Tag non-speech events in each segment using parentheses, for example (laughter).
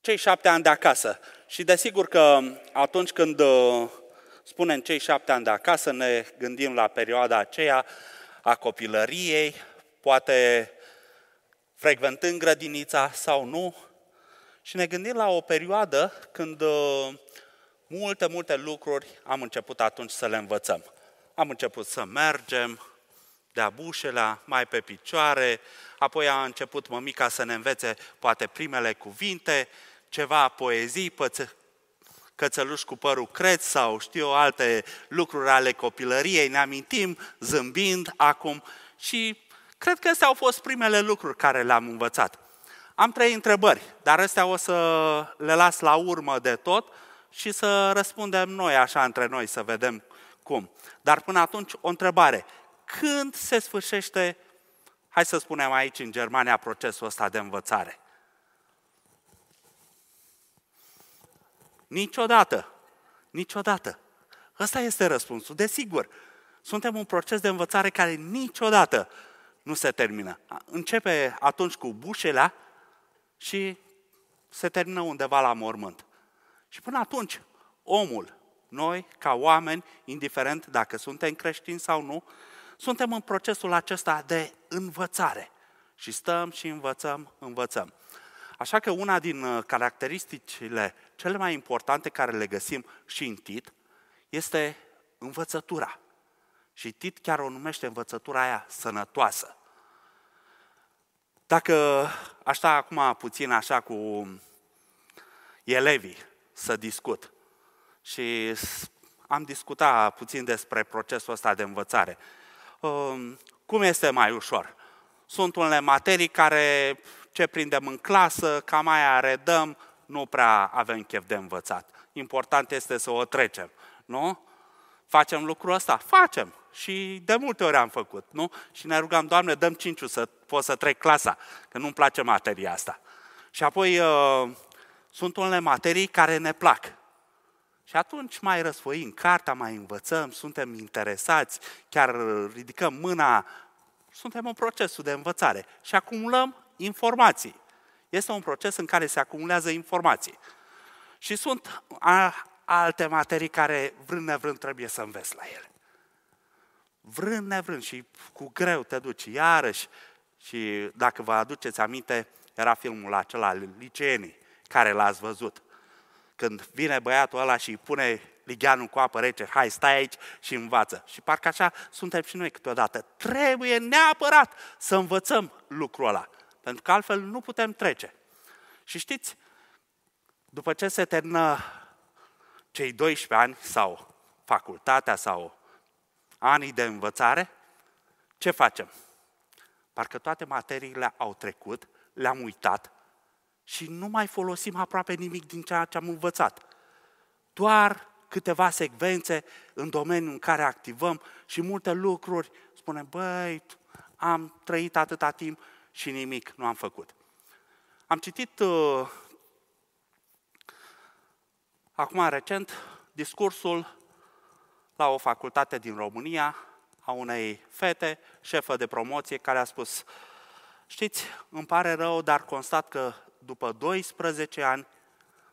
cei șapte ani de acasă. Și desigur că atunci când uh, spunem cei șapte ani de acasă, ne gândim la perioada aceea a copilăriei, poate frecventând grădinița sau nu, și ne gândim la o perioadă când uh, multe, multe lucruri am început atunci să le învățăm. Am început să mergem, de-a bușelea, mai pe picioare, apoi a început mămica să ne învețe poate primele cuvinte, ceva poezii, păță, cățăluși cu părul creț sau știu alte lucruri ale copilăriei, ne amintim zâmbind acum și cred că astea au fost primele lucruri care le-am învățat. Am trei întrebări, dar astea o să le las la urmă de tot și să răspundem noi așa între noi, să vedem cum. Dar până atunci o întrebare. Când se sfârșește, hai să spunem aici în Germania, procesul ăsta de învățare? Niciodată. Niciodată. Ăsta este răspunsul. Desigur, suntem un proces de învățare care niciodată nu se termină. Începe atunci cu bușelea și se termină undeva la mormânt. Și până atunci, omul, noi, ca oameni, indiferent dacă suntem creștini sau nu, suntem în procesul acesta de învățare. Și stăm și învățăm, învățăm. Așa că una din uh, caracteristicile cele mai importante care le găsim și în Tit, este învățătura. Și Tit chiar o numește învățătura aia sănătoasă. Dacă aș sta acum puțin așa cu elevii să discut și am discutat puțin despre procesul ăsta de învățare. Um, cum este mai ușor? Sunt unele materii care ce prindem în clasă, cam aia redăm, nu prea avem chef de învățat. Important este să o trecem, nu? Facem lucrul ăsta? Facem. Și de multe ori am făcut, nu? Și ne rugam, Doamne, dăm cinciu să pot să trec clasa, că nu-mi place materia asta. Și apoi uh, sunt unele materii care ne plac. Și atunci mai răsfoim cartea, mai învățăm, suntem interesați, chiar ridicăm mâna, suntem în procesul de învățare și acumulăm informații este un proces în care se acumulează informații. Și sunt alte materii care vrând nevrând trebuie să înveți la ele. Vrând nevrând și cu greu te duci iarăși. Și dacă vă aduceți aminte, era filmul acela, al Liceenii, care l-ați văzut. Când vine băiatul ăla și îi pune ligheanul cu apă rece, hai stai aici și învață. Și parcă așa suntem și noi câteodată. Trebuie neapărat să învățăm lucrul ăla pentru că altfel nu putem trece. Și știți, după ce se termină cei 12 ani sau facultatea sau anii de învățare, ce facem? Parcă toate materiile au trecut, le-am uitat și nu mai folosim aproape nimic din ceea ce am învățat. Doar câteva secvențe în domeniul în care activăm și multe lucruri. Spunem, băi, am trăit atâta timp și nimic nu am făcut. Am citit uh, acum recent discursul la o facultate din România a unei fete, șefă de promoție, care a spus Știți, îmi pare rău, dar constat că după 12 ani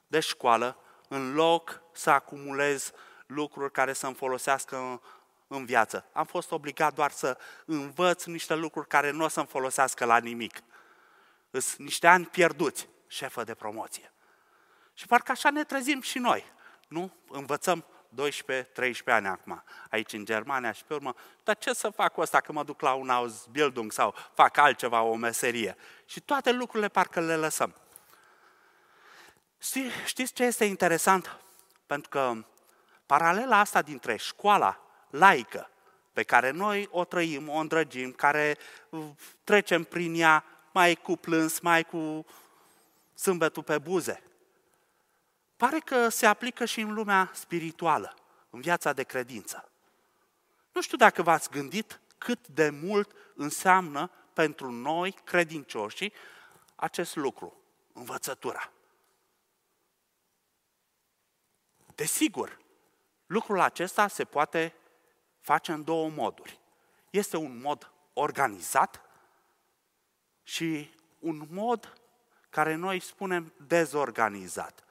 de școală, în loc să acumulez lucruri care să-mi folosească în viață. Am fost obligat doar să învăț niște lucruri care nu o să-mi folosească la nimic. Sunt niște ani pierduți, șefă de promoție. Și parcă așa ne trezim și noi, nu? Învățăm 12-13 ani acum, aici în Germania și pe urmă, dar ce să fac cu asta că mă duc la un Ausbildung sau fac altceva, o meserie? Și toate lucrurile parcă le lăsăm. Știți ce este interesant? Pentru că paralela asta dintre școala laică, pe care noi o trăim, o îndrăgim, care trecem prin ea mai cu plâns, mai cu sâmbetul pe buze. Pare că se aplică și în lumea spirituală, în viața de credință. Nu știu dacă v-ați gândit cât de mult înseamnă pentru noi, credincioșii, acest lucru, învățătura. Desigur, lucrul acesta se poate face în două moduri. Este un mod organizat și un mod care noi spunem dezorganizat.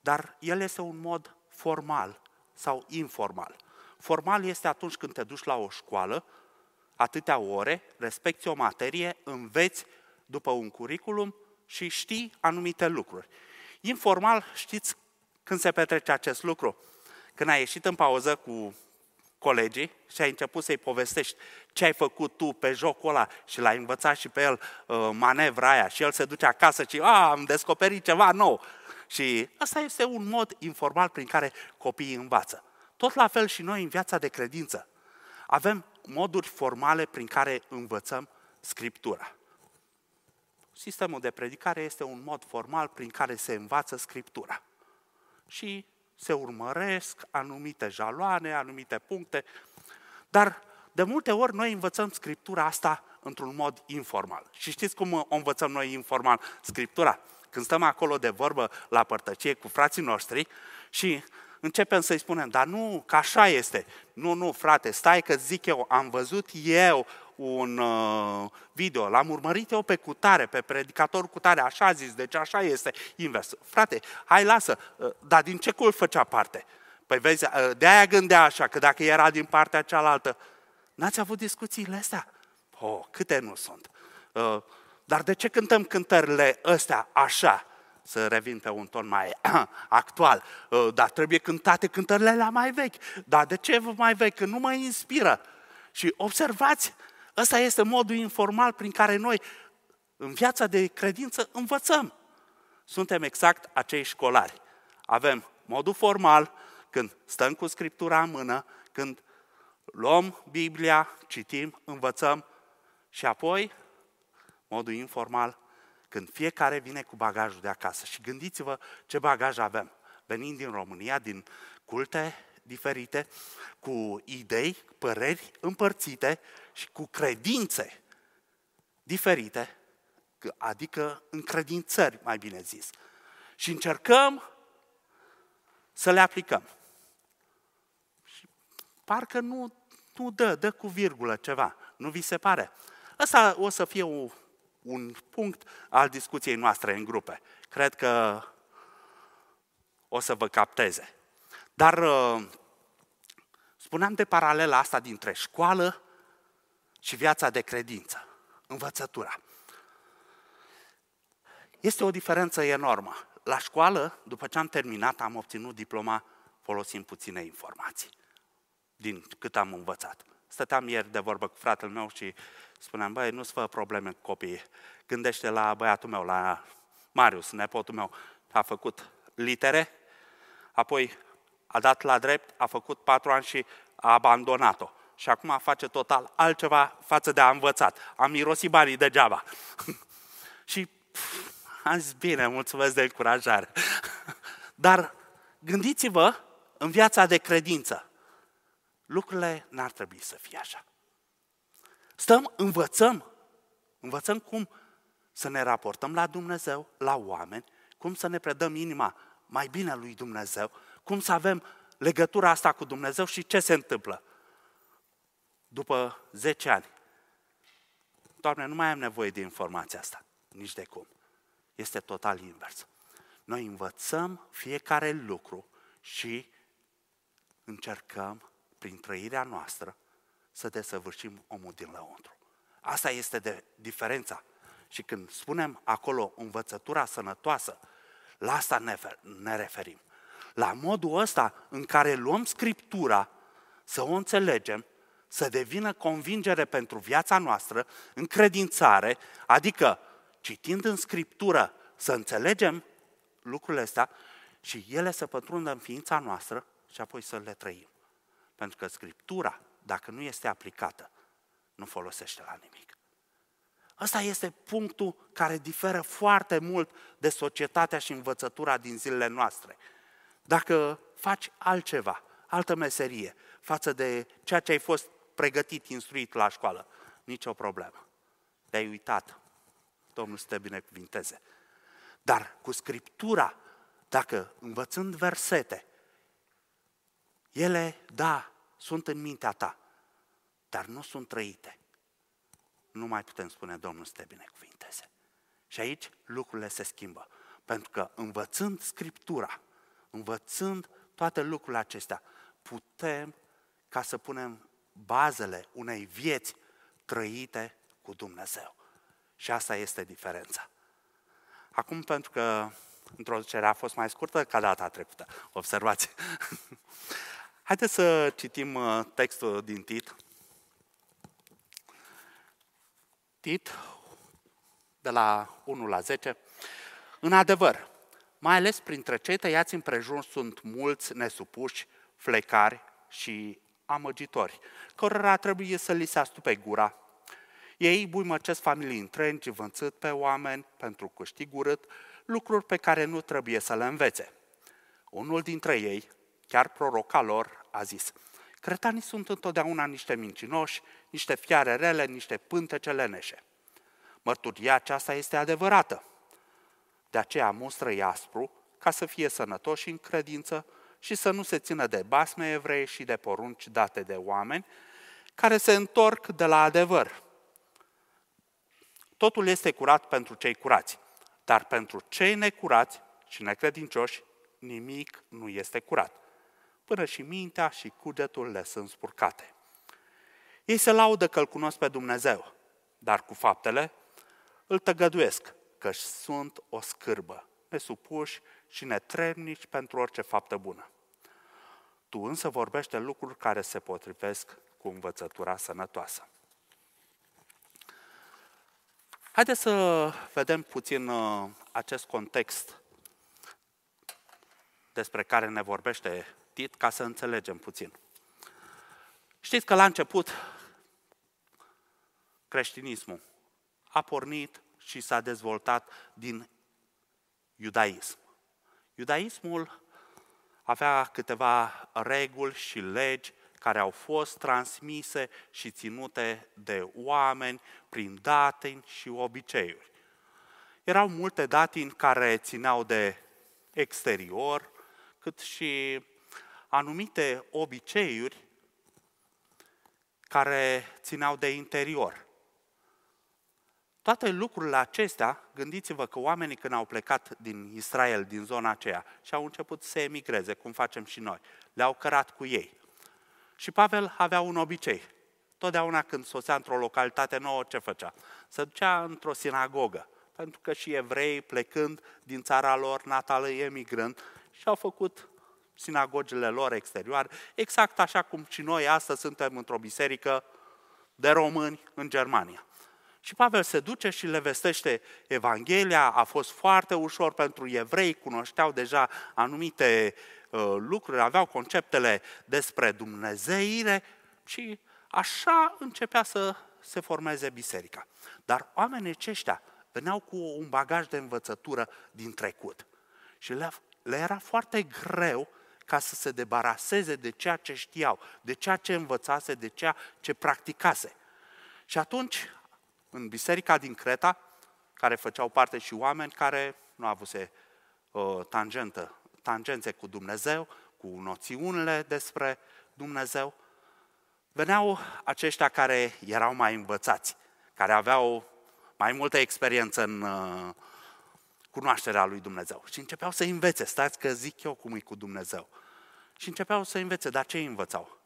Dar el este un mod formal sau informal. Formal este atunci când te duci la o școală, atâtea ore, respecti o materie, înveți după un curriculum și știi anumite lucruri. Informal știți când se petrece acest lucru. Când ai ieșit în pauză cu colegii și ai început să-i povestești ce ai făcut tu pe jocul ăla și l-ai învățat și pe el uh, manevra aia și el se duce acasă și a, am descoperit ceva nou. Și asta este un mod informal prin care copiii învață. Tot la fel și noi în viața de credință. Avem moduri formale prin care învățăm Scriptura. Sistemul de predicare este un mod formal prin care se învață Scriptura. Și se urmăresc anumite jaloane, anumite puncte, dar de multe ori noi învățăm Scriptura asta într-un mod informal. Și știți cum o învățăm noi informal Scriptura? Când stăm acolo de vorbă la părtăcie cu frații noștri și începem să-i spunem, dar nu, că așa este. Nu, nu, frate, stai că zic eu, am văzut eu un uh, video, l-am urmărit eu pe cutare, pe predicator cutare, așa a zis, deci așa este invers. Frate, hai lasă, uh, dar din ce cul făcea parte? Păi vezi, uh, de-aia gândea așa, că dacă era din partea cealaltă, n-ați avut discuțiile astea? Oh, câte nu sunt. Uh, dar de ce cântăm cântările astea așa? să revin pe un ton mai (clears throat) actual, uh, dar trebuie cântate cântările la mai vechi. Dar de ce mai vechi? Că nu mă inspiră. Și observați, Ăsta este modul informal prin care noi, în viața de credință, învățăm. Suntem exact acei școlari. Avem modul formal, când stăm cu Scriptura în mână, când luăm Biblia, citim, învățăm și apoi, modul informal, când fiecare vine cu bagajul de acasă. Și gândiți-vă ce bagaj avem. Venind din România, din culte diferite, cu idei, păreri împărțite și cu credințe diferite, adică încredințări, mai bine zis. Și încercăm să le aplicăm. Și parcă nu, nu dă, dă cu virgulă ceva, nu vi se pare? Asta o să fie o, un punct al discuției noastre în grupe. Cred că o să vă capteze. Dar uh, spuneam de paralela asta dintre școală și viața de credință, învățătura. Este o diferență enormă. La școală, după ce am terminat, am obținut diploma folosind puține informații din cât am învățat. Stăteam ieri de vorbă cu fratele meu și spuneam, băi, nu-ți fă probleme cu copiii. Gândește la băiatul meu, la Marius, nepotul meu, a făcut litere, apoi a dat la drept, a făcut patru ani și a abandonat-o și acum face total altceva față de a învățat. Am mirosit banii degeaba. (laughs) și pf, am zis, bine, mulțumesc de încurajare. (laughs) Dar gândiți-vă în viața de credință. Lucrurile n-ar trebui să fie așa. Stăm, învățăm. Învățăm cum să ne raportăm la Dumnezeu, la oameni, cum să ne predăm inima mai bine lui Dumnezeu, cum să avem legătura asta cu Dumnezeu și ce se întâmplă după 10 ani. Doamne, nu mai am nevoie de informația asta, nici de cum. Este total invers. Noi învățăm fiecare lucru și încercăm, prin trăirea noastră, să desăvârșim omul din lăuntru. Asta este de diferența. Și când spunem acolo învățătura sănătoasă, la asta ne, ne referim. La modul ăsta în care luăm Scriptura, să o înțelegem să devină convingere pentru viața noastră, încredințare, adică citind în Scriptură să înțelegem lucrurile astea și ele să pătrundă în ființa noastră și apoi să le trăim. Pentru că Scriptura, dacă nu este aplicată, nu folosește la nimic. Ăsta este punctul care diferă foarte mult de societatea și învățătura din zilele noastre. Dacă faci altceva, altă meserie, față de ceea ce ai fost pregătit, instruit la școală. Nicio problemă. Te-ai uitat. Domnul să te binecuvinteze. Dar cu Scriptura, dacă învățând versete, ele, da, sunt în mintea ta, dar nu sunt trăite. Nu mai putem spune, Domnul să te binecuvinteze. Și aici lucrurile se schimbă. Pentru că învățând Scriptura, învățând toate lucrurile acestea, putem ca să punem bazele unei vieți trăite cu Dumnezeu. Și asta este diferența. Acum, pentru că introducerea a fost mai scurtă ca data trecută, observați. (laughs) Haideți să citim uh, textul din Tit. Tit, de la 1 la 10. În adevăr, mai ales printre cei tăiați împrejur sunt mulți nesupuși, flecari și amăgitori, cărora trebuie să li se astupe gura. Ei buimăcesc familii întregi, vânțând pe oameni pentru câștig urât, lucruri pe care nu trebuie să le învețe. Unul dintre ei, chiar proroca lor, a zis, Cretanii sunt întotdeauna niște mincinoși, niște fiare rele, niște pântece leneșe. Mărturia aceasta este adevărată. De aceea mustră e aspru, ca să fie sănătoși în credință, și să nu se țină de basme evrei și de porunci date de oameni care se întorc de la adevăr. Totul este curat pentru cei curați, dar pentru cei necurați și necredincioși nimic nu este curat. Până și mintea și cugetul le sunt spurcate. Ei se laudă că îl cunosc pe Dumnezeu, dar cu faptele îl tăgăduiesc, că sunt o scârbă, nesupuși și netrebnici pentru orice faptă bună. Tu însă vorbește lucruri care se potrivesc cu învățătura sănătoasă. Haideți să vedem puțin uh, acest context despre care ne vorbește Tit, ca să înțelegem puțin. Știți că la început creștinismul a pornit și s-a dezvoltat din iudaism. Iudaismul avea câteva reguli și legi care au fost transmise și ținute de oameni prin datini și obiceiuri. Erau multe datini care țineau de exterior, cât și anumite obiceiuri care țineau de interior. Toate lucrurile acestea, gândiți-vă că oamenii când au plecat din Israel, din zona aceea, și au început să emigreze, cum facem și noi, le-au cărat cu ei. Și Pavel avea un obicei. Totdeauna când sosea într-o localitate nouă, ce făcea? Se ducea într-o sinagogă, pentru că și evrei plecând din țara lor natală, emigrând, și-au făcut sinagogile lor exterioare, exact așa cum și noi astăzi suntem într-o biserică de români în Germania. Și Pavel se duce și le vestește Evanghelia, a fost foarte ușor pentru evrei, cunoșteau deja anumite uh, lucruri, aveau conceptele despre dumnezeire și așa începea să se formeze biserica. Dar oamenii aceștia veneau cu un bagaj de învățătură din trecut și le, le era foarte greu ca să se debaraseze de ceea ce știau, de ceea ce învățase, de ceea ce practicase. Și atunci în biserica din Creta, care făceau parte și oameni care nu avuse uh, tangentă, tangențe cu Dumnezeu, cu noțiunile despre Dumnezeu. Veneau aceștia care erau mai învățați, care aveau mai multă experiență în uh, cunoașterea lui Dumnezeu. Și începeau să învețe, stați că zic eu cum e cu Dumnezeu. Și începeau să învețe, dar ce învățau?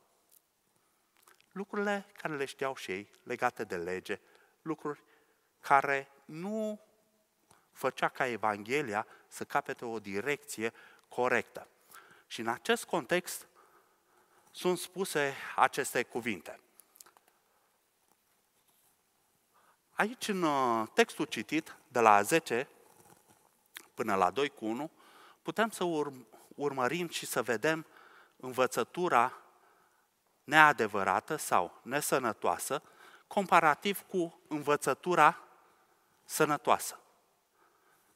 Lucrurile care le știau și ei, legate de lege, lucruri care nu făcea ca Evanghelia să capete o direcție corectă. Și în acest context sunt spuse aceste cuvinte. Aici, în uh, textul citit, de la 10 până la 2 cu 1, putem să urm- urmărim și să vedem învățătura neadevărată sau nesănătoasă comparativ cu învățătura sănătoasă.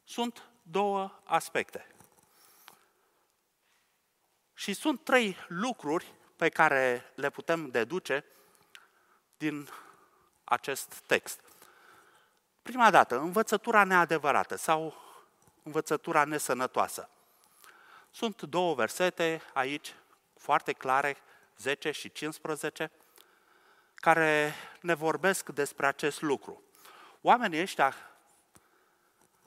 Sunt două aspecte. Și sunt trei lucruri pe care le putem deduce din acest text. Prima dată, învățătura neadevărată sau învățătura nesănătoasă. Sunt două versete aici foarte clare, 10 și 15, care ne vorbesc despre acest lucru. Oamenii ăștia,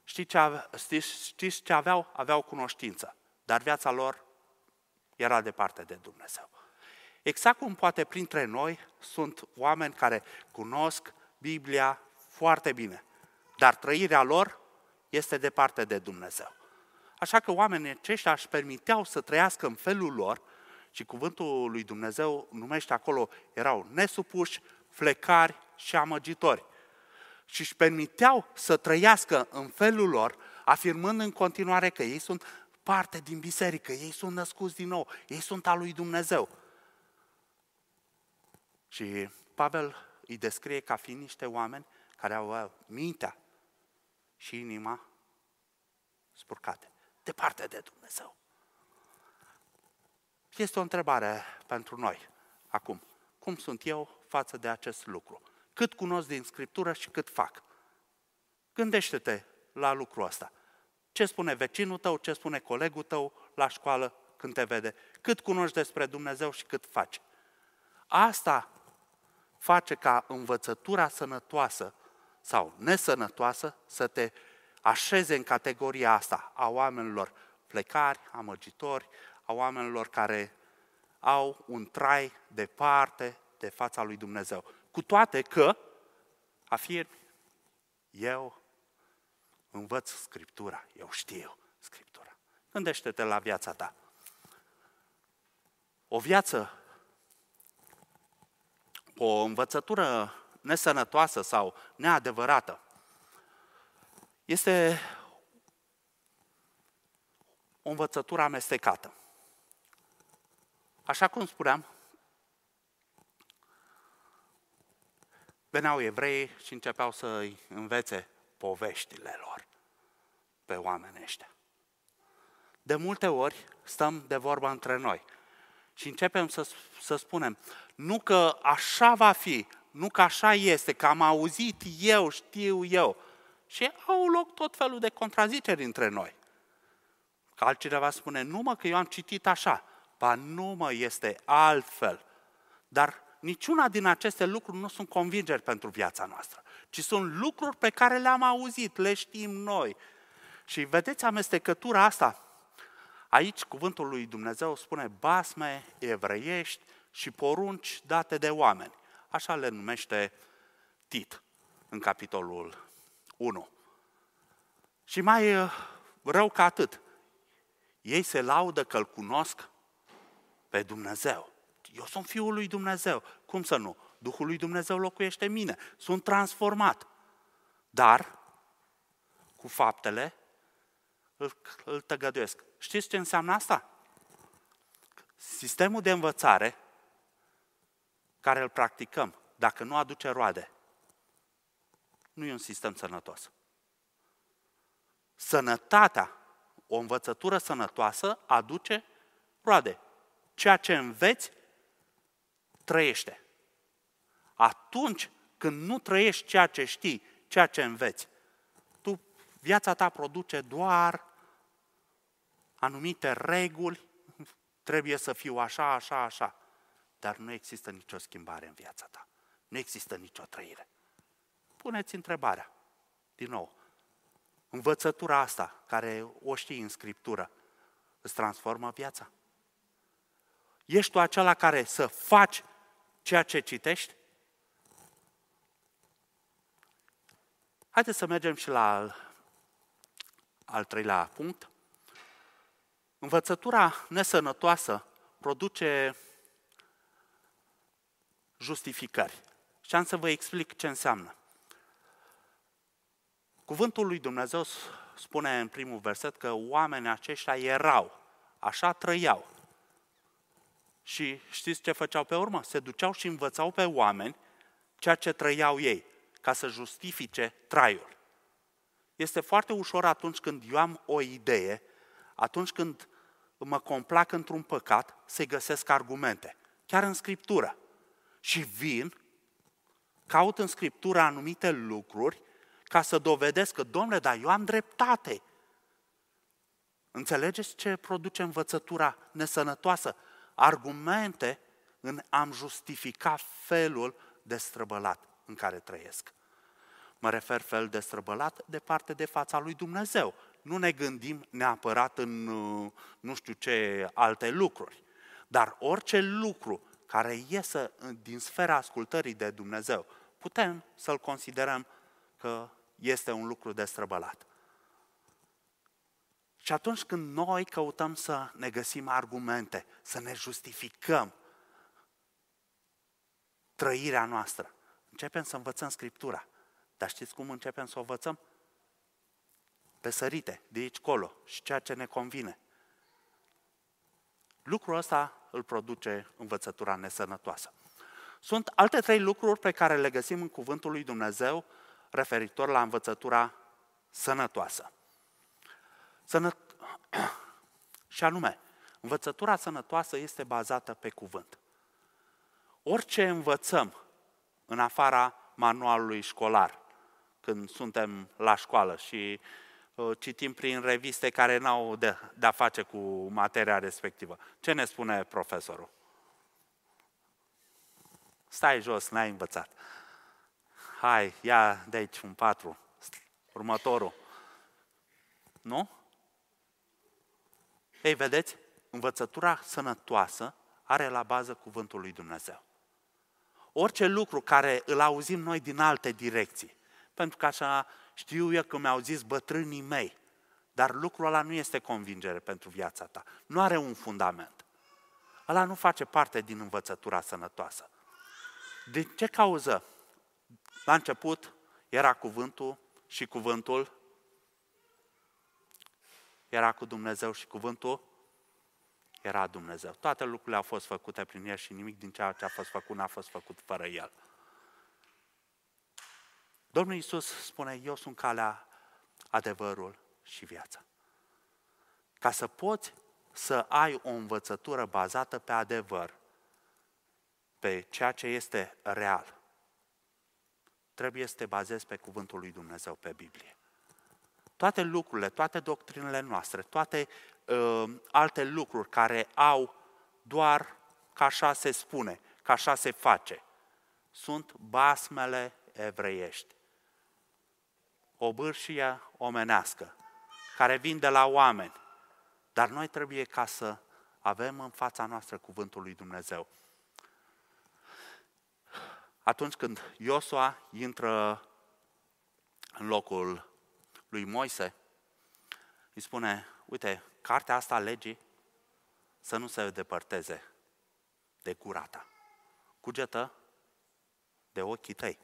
știți ce, știți, știți ce aveau? Aveau cunoștință, dar viața lor era departe de Dumnezeu. Exact cum poate printre noi sunt oameni care cunosc Biblia foarte bine, dar trăirea lor este departe de Dumnezeu. Așa că oamenii aceștia își permiteau să trăiască în felul lor, și cuvântul lui Dumnezeu numește acolo, erau nesupuși, flecari și amăgitori. Și își permiteau să trăiască în felul lor, afirmând în continuare că ei sunt parte din biserică, ei sunt născuți din nou, ei sunt al lui Dumnezeu. Și Pavel îi descrie ca fiind niște oameni care au mintea și inima spurcate, departe de Dumnezeu. Este o întrebare pentru noi acum. Cum sunt eu față de acest lucru? Cât cunosc din Scriptură și cât fac? Gândește-te la lucrul ăsta. Ce spune vecinul tău, ce spune colegul tău la școală când te vede? Cât cunoști despre Dumnezeu și cât faci? Asta face ca învățătura sănătoasă sau nesănătoasă să te așeze în categoria asta a oamenilor plecari, amăgitori, a oamenilor care au un trai departe de fața lui Dumnezeu. Cu toate că, afirm, eu învăț Scriptura, eu știu Scriptura. Gândește-te la viața ta. O viață, o învățătură nesănătoasă sau neadevărată este o învățătură amestecată. Așa cum spuneam, veneau evrei și începeau să-i învețe poveștile lor pe oamenii ăștia. De multe ori stăm de vorba între noi și începem să, să spunem, nu că așa va fi, nu că așa este, că am auzit eu, știu eu. Și au loc tot felul de contraziceri între noi. Că altcineva spune, nu mă, că eu am citit așa. Ba nu mă este altfel. Dar niciuna din aceste lucruri nu sunt convingeri pentru viața noastră, ci sunt lucruri pe care le-am auzit, le știm noi. Și vedeți amestecătura asta. Aici cuvântul lui Dumnezeu spune basme evreiești și porunci date de oameni. Așa le numește Tit în capitolul 1. Și mai uh, rău ca atât, ei se laudă că îl cunosc pe Dumnezeu. Eu sunt Fiul lui Dumnezeu. Cum să nu? Duhul lui Dumnezeu locuiește în mine. Sunt transformat. Dar, cu faptele, îl, îl tăgăduiesc. Știți ce înseamnă asta? Sistemul de învățare care îl practicăm, dacă nu aduce roade, nu e un sistem sănătos. Sănătatea, o învățătură sănătoasă, aduce roade ceea ce înveți, trăiește. Atunci când nu trăiești ceea ce știi, ceea ce înveți, tu, viața ta produce doar anumite reguli, trebuie să fiu așa, așa, așa, dar nu există nicio schimbare în viața ta. Nu există nicio trăire. Puneți întrebarea, din nou, învățătura asta, care o știi în Scriptură, îți transformă viața? Ești tu acela care să faci ceea ce citești? Haideți să mergem și la al, al treilea punct. Învățătura nesănătoasă produce justificări. Și am să vă explic ce înseamnă. Cuvântul lui Dumnezeu spune în primul verset că oamenii aceștia erau, așa trăiau. Și știți ce făceau pe urmă? Se duceau și învățau pe oameni ceea ce trăiau ei, ca să justifice traiul. Este foarte ușor atunci când eu am o idee, atunci când mă complac într-un păcat, să-i găsesc argumente, chiar în Scriptură. Și vin, caut în Scriptură anumite lucruri ca să dovedesc că, domnule, dar eu am dreptate. Înțelegeți ce produce învățătura nesănătoasă? argumente în am justifica felul de străbălat în care trăiesc. Mă refer fel de străbălat de parte de fața lui Dumnezeu. Nu ne gândim neapărat în uh, nu știu ce alte lucruri. Dar orice lucru care iese din sfera ascultării de Dumnezeu, putem să-l considerăm că este un lucru de străbălat. Și atunci când noi căutăm să ne găsim argumente, să ne justificăm trăirea noastră, începem să învățăm Scriptura. Dar știți cum începem să o învățăm? Pe sărite, de aici colo și ceea ce ne convine. Lucrul ăsta îl produce învățătura nesănătoasă. Sunt alte trei lucruri pe care le găsim în Cuvântul lui Dumnezeu referitor la învățătura sănătoasă. Sănă... (clears throat) și anume, învățătura sănătoasă este bazată pe cuvânt. Orice învățăm în afara manualului școlar, când suntem la școală și uh, citim prin reviste care n-au de, de-a face cu materia respectivă. Ce ne spune profesorul? Stai jos, n-ai învățat. Hai, ia de aici un patru. Următorul. Nu? Ei, vedeți, învățătura sănătoasă are la bază cuvântul lui Dumnezeu. Orice lucru care îl auzim noi din alte direcții, pentru că așa știu eu că mi-au zis bătrânii mei, dar lucrul ăla nu este convingere pentru viața ta. Nu are un fundament. Ăla nu face parte din învățătura sănătoasă. De ce cauză? La început era cuvântul și cuvântul era cu Dumnezeu și cuvântul era Dumnezeu. Toate lucrurile au fost făcute prin El și nimic din ceea ce a fost făcut n-a fost făcut fără El. Domnul Iisus spune, eu sunt calea, adevărul și viața. Ca să poți să ai o învățătură bazată pe adevăr, pe ceea ce este real, trebuie să te bazezi pe cuvântul lui Dumnezeu, pe Biblie toate lucrurile, toate doctrinele noastre, toate uh, alte lucruri care au doar ca așa se spune, ca așa se face, sunt basmele evreiești. O bârșie omenească, care vin de la oameni, dar noi trebuie ca să avem în fața noastră cuvântul lui Dumnezeu. Atunci când Iosua intră în locul lui Moise, îi spune, uite, cartea asta a legii să nu se depărteze de gura ta. Cugetă de ochii tăi,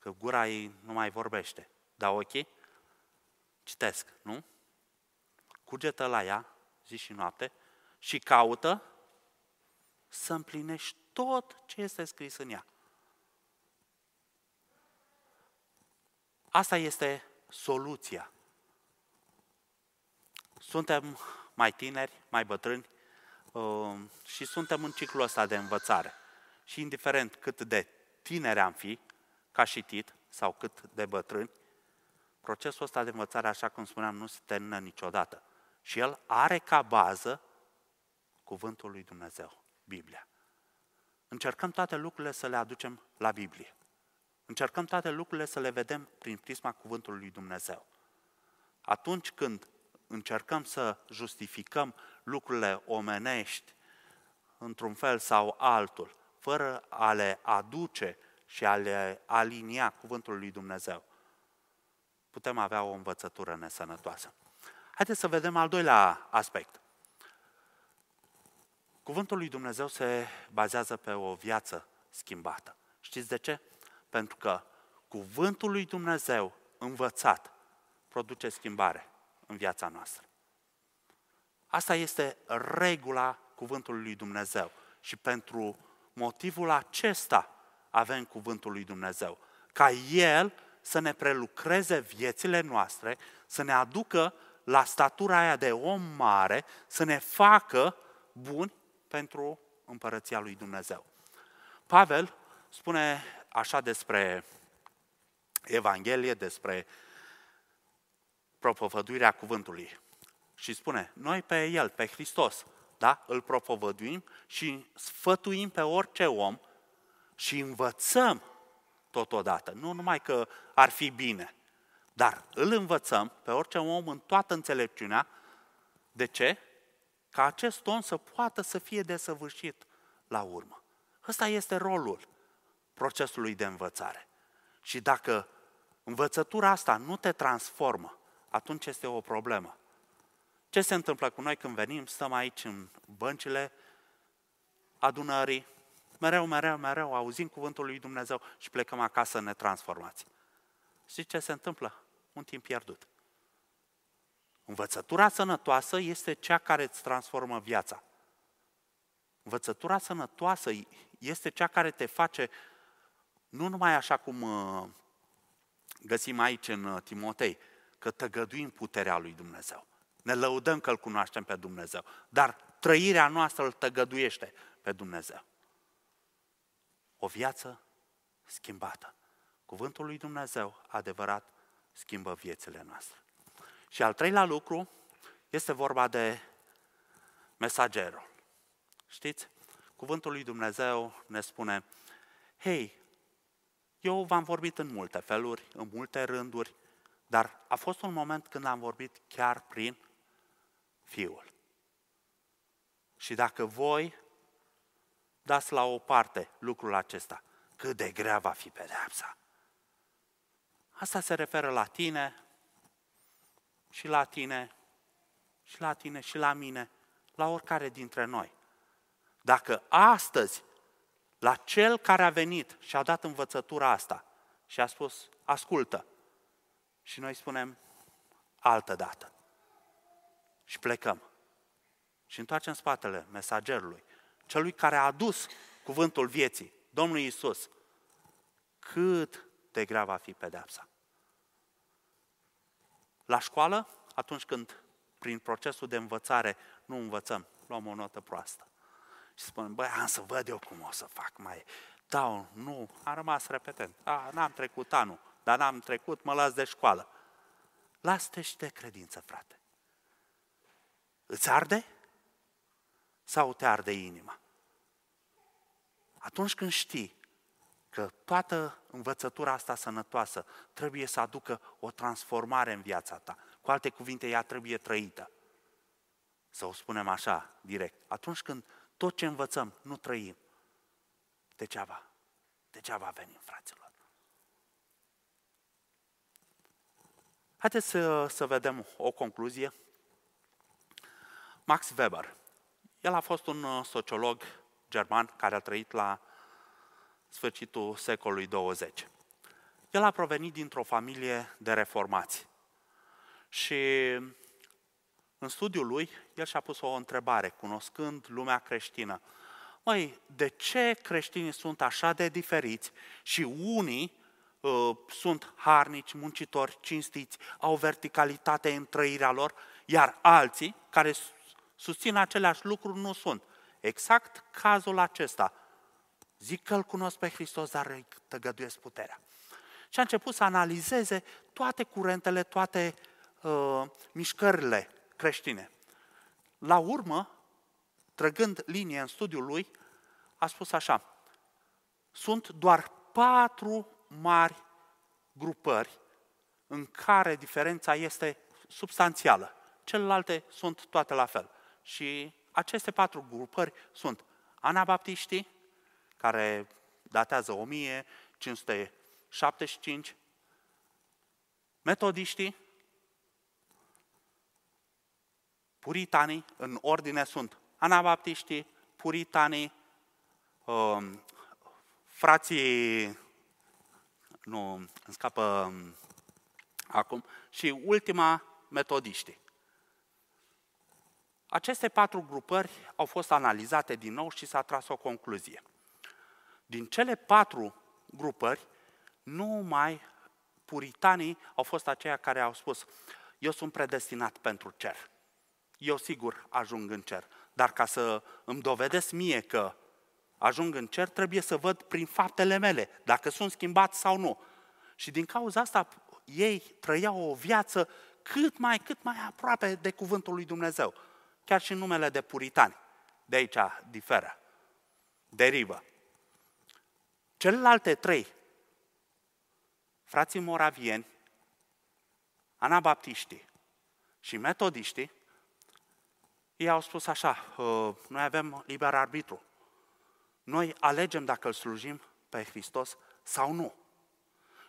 că gura ei nu mai vorbește, dar ochii citesc, nu? Cugetă la ea zi și noapte și caută să împlinești tot ce este scris în ea. Asta este soluția. Suntem mai tineri, mai bătrâni uh, și suntem în ciclul ăsta de învățare. Și indiferent cât de tineri am fi, ca și tit, sau cât de bătrâni, procesul ăsta de învățare, așa cum spuneam, nu se termină niciodată. Și el are ca bază cuvântul lui Dumnezeu, Biblia. Încercăm toate lucrurile să le aducem la Biblie. Încercăm toate lucrurile să le vedem prin prisma cuvântului lui Dumnezeu. Atunci când încercăm să justificăm lucrurile omenești într-un fel sau altul, fără a le aduce și a le alinia cuvântul lui Dumnezeu, putem avea o învățătură nesănătoasă. Haideți să vedem al doilea aspect. Cuvântul lui Dumnezeu se bazează pe o viață schimbată. Știți de ce? Pentru că cuvântul lui Dumnezeu învățat produce schimbare în viața noastră. Asta este regula cuvântului lui Dumnezeu. Și pentru motivul acesta avem cuvântul lui Dumnezeu. Ca El să ne prelucreze viețile noastre, să ne aducă la statura aia de om mare, să ne facă buni pentru împărăția lui Dumnezeu. Pavel spune așa despre Evanghelie, despre propovăduirea cuvântului. Și spune, noi pe El, pe Hristos, da? îl propovăduim și sfătuim pe orice om și învățăm totodată. Nu numai că ar fi bine, dar îl învățăm pe orice om în toată înțelepciunea. De ce? Ca acest om să poată să fie desăvârșit la urmă. Ăsta este rolul procesului de învățare. Și dacă învățătura asta nu te transformă, atunci este o problemă. Ce se întâmplă cu noi când venim, stăm aici în băncile adunării, mereu, mereu, mereu auzim cuvântul lui Dumnezeu și plecăm acasă netransformați. Și ce se întâmplă? Un timp pierdut. Învățătura sănătoasă este cea care îți transformă viața. Învățătura sănătoasă este cea care te face nu numai așa cum uh, găsim aici în uh, Timotei, că tăgăduim puterea lui Dumnezeu. Ne lăudăm că îl cunoaștem pe Dumnezeu, dar trăirea noastră îl tăgăduiește pe Dumnezeu. O viață schimbată. Cuvântul lui Dumnezeu adevărat schimbă viețile noastre. Și al treilea lucru este vorba de mesagerul. Știți? Cuvântul lui Dumnezeu ne spune, hei, eu v-am vorbit în multe feluri, în multe rânduri, dar a fost un moment când am vorbit chiar prin Fiul. Și dacă voi dați la o parte lucrul acesta, cât de grea va fi pedeapsa. Asta se referă la tine și la tine și la tine și la mine, la oricare dintre noi. Dacă astăzi la cel care a venit și a dat învățătura asta și a spus, ascultă. Și noi spunem, altă dată. Și plecăm. Și întoarcem spatele mesagerului, celui care a adus cuvântul vieții, Domnul Iisus. Cât de grea va fi pedepsa. La școală, atunci când prin procesul de învățare nu învățăm, luăm o notă proastă și spun, băi, am să văd eu cum o să fac mai... Da, nu, am rămas repetent. A, n-am trecut anul, dar n-am trecut, mă las de școală. Lasă-te și de credință, frate. Îți arde? Sau te arde inima? Atunci când știi că toată învățătura asta sănătoasă trebuie să aducă o transformare în viața ta. Cu alte cuvinte, ea trebuie trăită. Să o spunem așa, direct. Atunci când tot ce învățăm, nu trăim. Degeaba. Degeaba venim, fraților. Haideți să, să vedem o concluzie. Max Weber. El a fost un uh, sociolog german care a trăit la sfârșitul secolului 20. El a provenit dintr-o familie de reformați. Și în studiul lui, el și-a pus o întrebare, cunoscând lumea creștină. Măi, de ce creștinii sunt așa de diferiți și unii uh, sunt harnici, muncitori, cinstiți, au verticalitate în trăirea lor, iar alții care susțin aceleași lucruri nu sunt. Exact cazul acesta. Zic că îl cunosc pe Hristos, dar îi tăgăduiesc puterea. Și a început să analizeze toate curentele, toate uh, mișcările creștine. La urmă, trăgând linie în studiul lui, a spus așa, sunt doar patru mari grupări în care diferența este substanțială. Celelalte sunt toate la fel. Și aceste patru grupări sunt anabaptiștii, care datează 1575, metodiștii, Puritanii în ordine sunt anabaptiștii, puritanii, um, frații, nu, îmi scapă um, acum, și ultima, metodiștii. Aceste patru grupări au fost analizate din nou și s-a tras o concluzie. Din cele patru grupări, numai puritanii au fost aceia care au spus eu sunt predestinat pentru cer eu sigur ajung în cer. Dar ca să îmi dovedesc mie că ajung în cer, trebuie să văd prin faptele mele, dacă sunt schimbat sau nu. Și din cauza asta ei trăiau o viață cât mai, cât mai aproape de cuvântul lui Dumnezeu. Chiar și numele de puritani. De aici diferă. Derivă. Celelalte trei, frații moravieni, anabaptiștii și metodiștii, ei au spus așa, ă, noi avem liber arbitru. Noi alegem dacă îl slujim pe Hristos sau nu.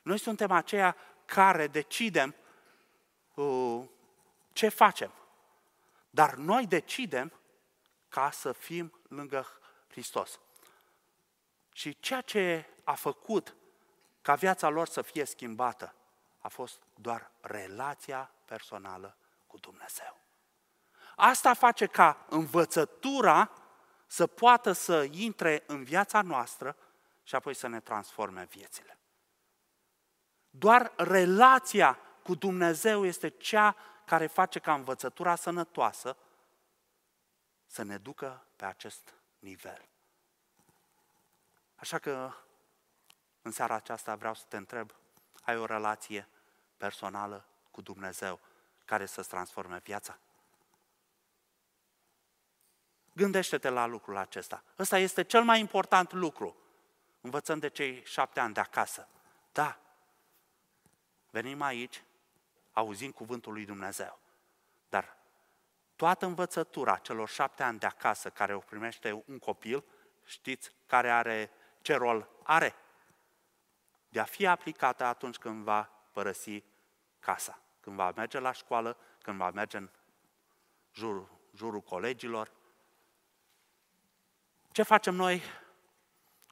Noi suntem aceia care decidem ă, ce facem. Dar noi decidem ca să fim lângă Hristos. Și ceea ce a făcut ca viața lor să fie schimbată a fost doar relația personală cu Dumnezeu. Asta face ca învățătura să poată să intre în viața noastră și apoi să ne transforme viețile. Doar relația cu Dumnezeu este cea care face ca învățătura sănătoasă să ne ducă pe acest nivel. Așa că în seara aceasta vreau să te întreb, ai o relație personală cu Dumnezeu care să-ți transforme viața? Gândește-te la lucrul acesta. Ăsta este cel mai important lucru. Învățăm de cei șapte ani de acasă. Da, venim aici, auzim cuvântul lui Dumnezeu. Dar toată învățătura celor șapte ani de acasă care o primește un copil, știți care are, ce rol are? De a fi aplicată atunci când va părăsi casa, când va merge la școală, când va merge în jurul, jurul colegilor, ce facem noi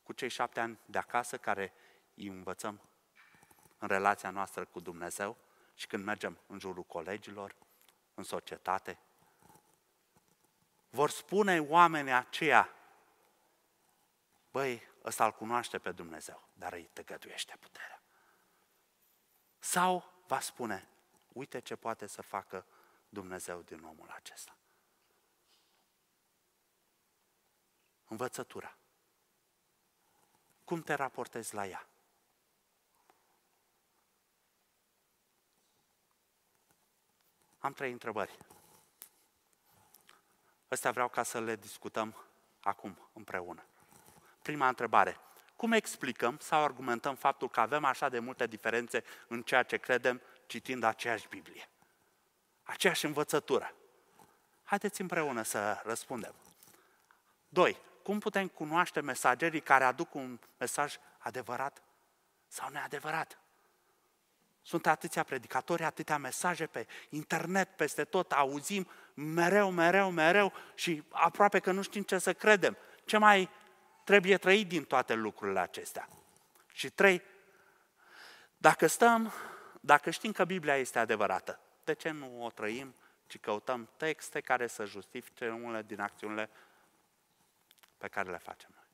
cu cei șapte ani de acasă care îi învățăm în relația noastră cu Dumnezeu și când mergem în jurul colegilor, în societate? Vor spune oamenii aceia, băi, ăsta îl cunoaște pe Dumnezeu, dar îi tăgăduiește puterea. Sau va spune, uite ce poate să facă Dumnezeu din omul acesta. învățătura. Cum te raportezi la ea? Am trei întrebări. Astea vreau ca să le discutăm acum împreună. Prima întrebare. Cum explicăm sau argumentăm faptul că avem așa de multe diferențe în ceea ce credem citind aceeași Biblie? Aceeași învățătură. Haideți împreună să răspundem. Doi cum putem cunoaște mesagerii care aduc un mesaj adevărat sau neadevărat? Sunt atâția predicatori, atâtea mesaje pe internet, peste tot, auzim mereu, mereu, mereu și aproape că nu știm ce să credem. Ce mai trebuie trăit din toate lucrurile acestea? Și trei, dacă stăm, dacă știm că Biblia este adevărată, de ce nu o trăim, ci căutăm texte care să justifice unele din acțiunile pe care le facem noi.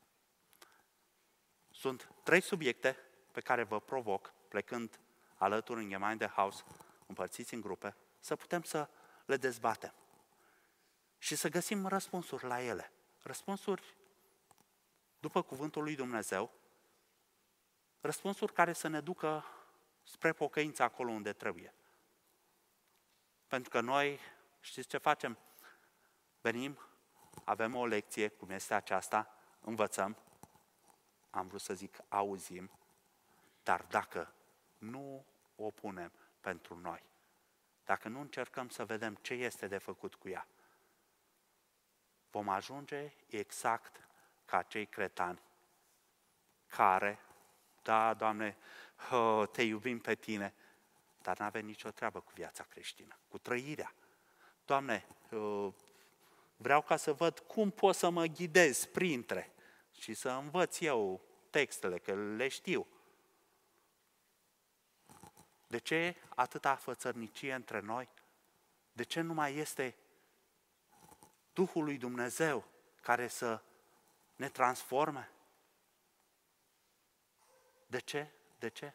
Sunt trei subiecte pe care vă provoc, plecând alături în Gemeind de House, împărțiți în grupe, să putem să le dezbatem și să găsim răspunsuri la ele. Răspunsuri după cuvântul lui Dumnezeu, răspunsuri care să ne ducă spre pocăință acolo unde trebuie. Pentru că noi, știți ce facem? Venim avem o lecție cum este aceasta, învățăm, am vrut să zic auzim, dar dacă nu o punem pentru noi, dacă nu încercăm să vedem ce este de făcut cu ea, vom ajunge exact ca cei cretani care, da, Doamne, te iubim pe Tine, dar nu avem nicio treabă cu viața creștină, cu trăirea. Doamne, Vreau ca să văd cum pot să mă ghidez printre și să învăț eu textele, că le știu. De ce atâta fățărnicie între noi? De ce nu mai este Duhul lui Dumnezeu care să ne transforme? De ce? De ce?